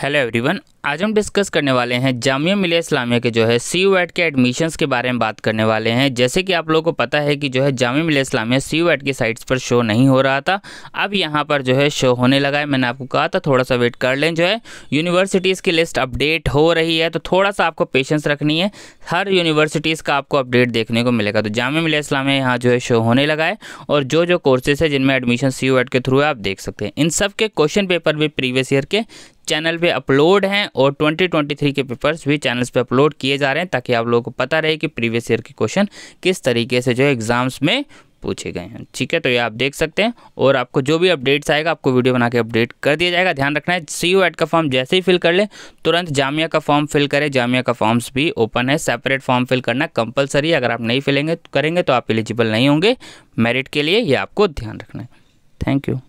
hello everyone आज हम discuss करने वाले हैं जामिया मिलिया इस्लामिया के जो है सी यू के एडमिशन्स के बारे में बात करने वाले हैं जैसे कि आप लोगों को पता है कि जो है जामिया मिलिया इस्लामिया सी यू की साइट्स पर शो नहीं हो रहा था अब यहाँ पर जो है शो होने लगा है मैंने आपको कहा था थोड़ा सा वेट कर लें जो है यूनिवर्सिटीज़ की लिस्ट अपडेट हो रही है तो थोड़ा सा आपको पेशेंस रखनी है हर यूनिवर्सिटीज़ का आपको अपडेट देखने को मिलेगा तो जामिया मिलिया इस्लामिया यहाँ जो है शो होने लगा है और जो जो कोर्सेज है जिनमें एडमिशन सी यू के थ्रू है आप देख सकते हैं इन सब के क्वेश्चन पेपर भी प्रीवियस ईयर के चैनल पे अपलोड हैं और 2023 के पेपर्स भी चैनल्स पे अपलोड किए जा रहे हैं ताकि आप लोगों को पता रहे कि प्रीवियस ईयर के क्वेश्चन किस तरीके से जो है एग्जाम्स में पूछे गए हैं ठीक है तो ये आप देख सकते हैं और आपको जो भी अपडेट्स आएगा आपको वीडियो बना के अपडेट कर दिया जाएगा ध्यान रखना है सी यू एड का फॉर्म जैसे ही फिल कर ले तुरंत जामिया का फॉर्म फिल करें जामिया का फॉर्म्स भी ओपन है सेपरेट फॉर्म फिल करना कंपलसरी अगर आप नहीं फिलेंगे करेंगे तो आप एलिजिबल नहीं होंगे मेरिट के लिए ये आपको ध्यान रखना है थैंक यू